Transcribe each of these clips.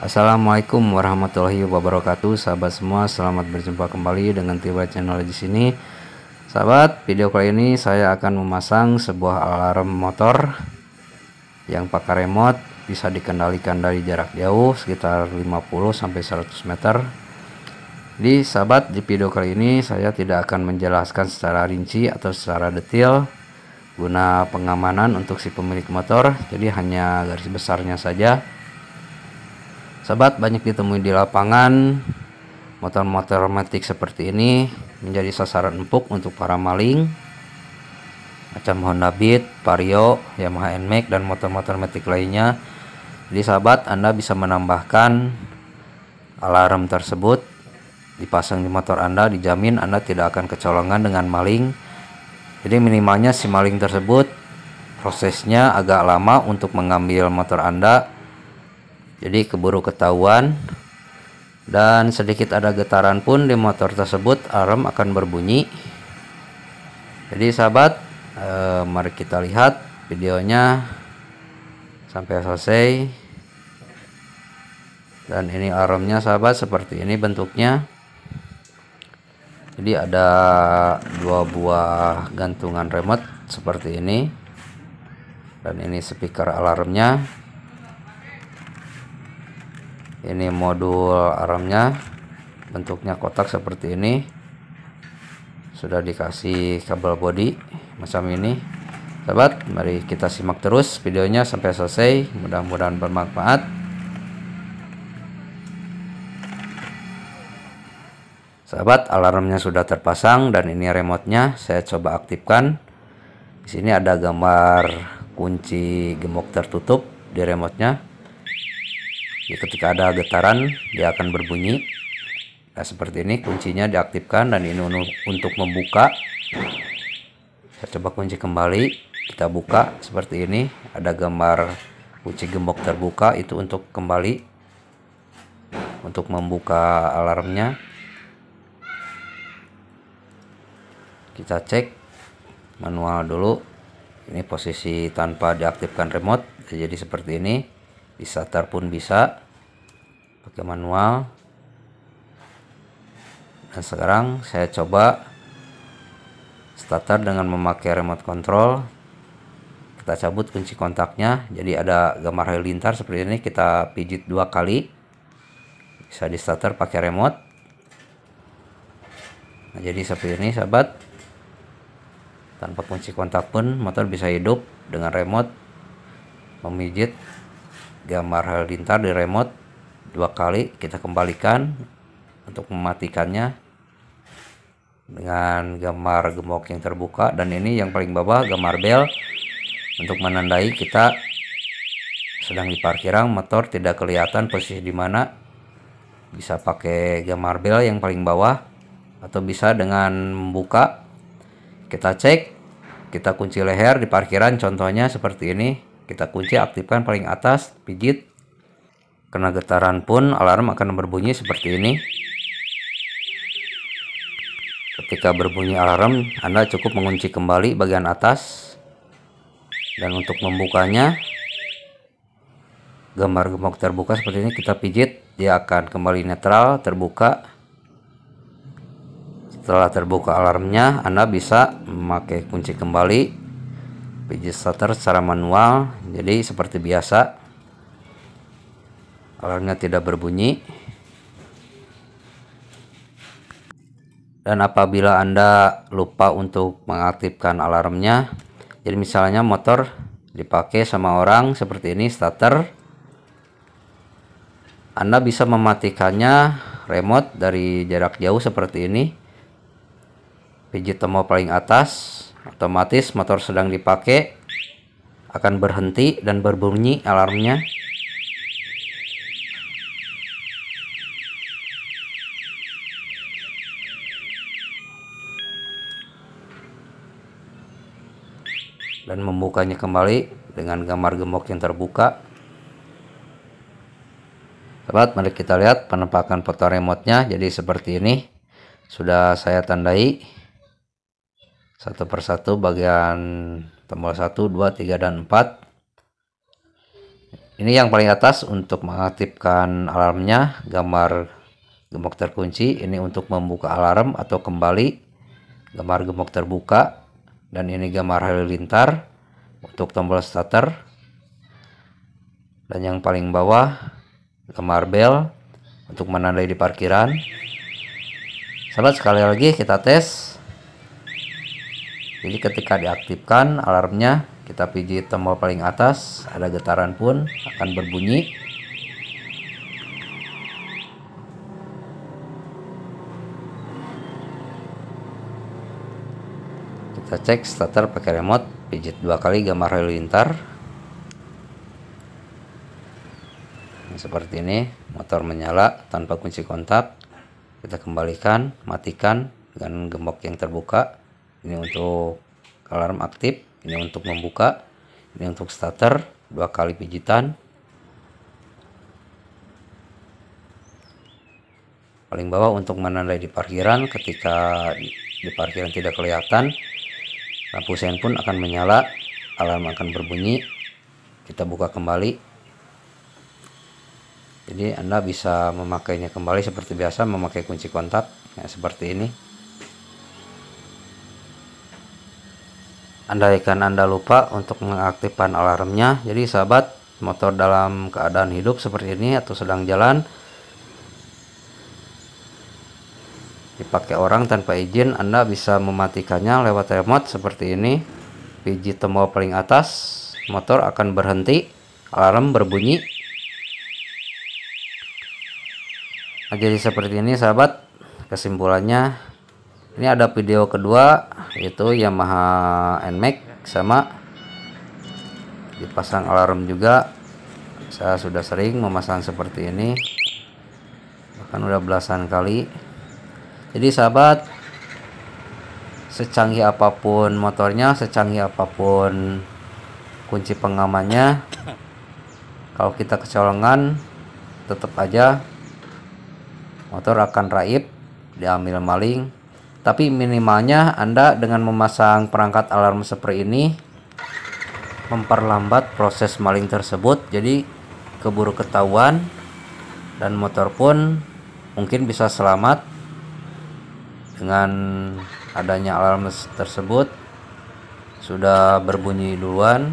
Assalamualaikum warahmatullahi wabarakatuh, sahabat semua. Selamat berjumpa kembali dengan Tiba Channel di sini. Sahabat, video kali ini saya akan memasang sebuah alarm motor yang pakai remote bisa dikendalikan dari jarak jauh sekitar 50 sampai 100 meter. Di sahabat, di video kali ini saya tidak akan menjelaskan secara rinci atau secara detail guna pengamanan untuk si pemilik motor. Jadi hanya garis besarnya saja Sahabat banyak ditemui di lapangan. Motor-motor matic seperti ini menjadi sasaran empuk untuk para maling. Macam Honda Beat, Vario, Yamaha NMAX dan motor-motor matic lainnya. Jadi sahabat, Anda bisa menambahkan alarm tersebut dipasang di motor Anda dijamin Anda tidak akan kecolongan dengan maling. Jadi minimalnya si maling tersebut prosesnya agak lama untuk mengambil motor Anda jadi keburu ketahuan dan sedikit ada getaran pun di motor tersebut alarm akan berbunyi jadi sahabat eh, mari kita lihat videonya sampai selesai dan ini alarmnya sahabat seperti ini bentuknya jadi ada dua buah gantungan remote seperti ini dan ini speaker alarmnya ini modul armnya bentuknya kotak seperti ini sudah dikasih kabel body macam ini sahabat mari kita simak terus videonya sampai selesai mudah-mudahan bermanfaat sahabat alarmnya sudah terpasang dan ini remotenya saya coba aktifkan di sini ada gambar kunci gemuk tertutup di remotenya jadi ya, ketika ada getaran dia akan berbunyi nah seperti ini kuncinya diaktifkan dan ini untuk membuka kita coba kunci kembali kita buka seperti ini ada gambar kunci gembok terbuka itu untuk kembali untuk membuka alarmnya kita cek manual dulu ini posisi tanpa diaktifkan remote jadi seperti ini di starter pun bisa pakai manual dan sekarang saya coba starter dengan memakai remote control kita cabut kunci kontaknya jadi ada gambar halilintar seperti ini kita pijit dua kali bisa di starter pakai remote nah jadi seperti ini sahabat tanpa kunci kontak pun motor bisa hidup dengan remote memijit gambar halilintar di remote dua kali kita kembalikan untuk mematikannya dengan gambar gemuk yang terbuka dan ini yang paling bawah gambar bel untuk menandai kita sedang di parkiran motor tidak kelihatan posisi di mana bisa pakai gambar bel yang paling bawah atau bisa dengan membuka kita cek kita kunci leher di parkiran contohnya seperti ini kita kunci aktifkan paling atas pijit Kena getaran pun alarm akan berbunyi seperti ini. Ketika berbunyi alarm, Anda cukup mengunci kembali bagian atas. Dan untuk membukanya, gambar gemuk terbuka seperti ini kita pijit, dia akan kembali netral, terbuka. Setelah terbuka alarmnya, Anda bisa memakai kunci kembali pijit shutter secara manual. Jadi seperti biasa alarmnya tidak berbunyi dan apabila anda lupa untuk mengaktifkan alarmnya jadi misalnya motor dipakai sama orang seperti ini starter anda bisa mematikannya remote dari jarak jauh seperti ini pijit tombol paling atas otomatis motor sedang dipakai akan berhenti dan berbunyi alarmnya dan membukanya kembali dengan gambar gemuk yang terbuka. Sobat mari kita lihat penampakan foto remote-nya. Jadi seperti ini. Sudah saya tandai satu persatu bagian tombol 1, 2, 3, dan 4. Ini yang paling atas untuk mengaktifkan alarmnya, gambar gemuk terkunci. Ini untuk membuka alarm atau kembali gambar gemuk terbuka dan ini gambar halilintar untuk tombol starter dan yang paling bawah gambar bel untuk menandai di parkiran sahabat sekali lagi kita tes jadi ketika diaktifkan alarmnya kita pijit tombol paling atas ada getaran pun akan berbunyi kita cek starter pakai remote pijit dua kali gambar halilintar nah, seperti ini motor menyala tanpa kunci kontak kita kembalikan matikan dengan gembok yang terbuka ini untuk alarm aktif ini untuk membuka ini untuk starter dua kali pijitan paling bawah untuk menandai di parkiran ketika di parkiran tidak kelihatan lampu sen pun akan menyala alarm akan berbunyi kita buka kembali jadi anda bisa memakainya kembali seperti biasa memakai kunci kontak ya, seperti ini andaikan anda lupa untuk mengaktifkan alarmnya jadi sahabat motor dalam keadaan hidup seperti ini atau sedang jalan pakai orang tanpa izin Anda bisa mematikannya lewat remote seperti ini pijit tombol paling atas motor akan berhenti alarm berbunyi nah, jadi seperti ini sahabat kesimpulannya ini ada video kedua yaitu Yamaha NMAX sama dipasang alarm juga saya sudah sering memasang seperti ini bahkan udah belasan kali jadi sahabat secanggih apapun motornya secanggih apapun kunci pengamannya kalau kita kecolongan tetap aja motor akan raib diambil maling tapi minimalnya Anda dengan memasang perangkat alarm seperti ini memperlambat proses maling tersebut jadi keburu ketahuan dan motor pun mungkin bisa selamat dengan adanya alarm tersebut sudah berbunyi duluan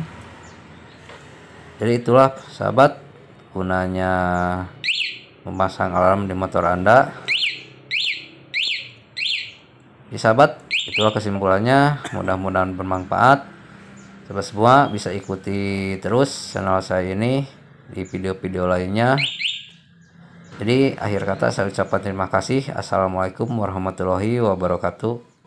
jadi itulah sahabat gunanya memasang alarm di motor anda ya sahabat itulah kesimpulannya mudah-mudahan bermanfaat sahabat semua bisa ikuti terus channel saya ini di video-video lainnya jadi akhir kata saya ucapkan terima kasih. Assalamualaikum warahmatullahi wabarakatuh.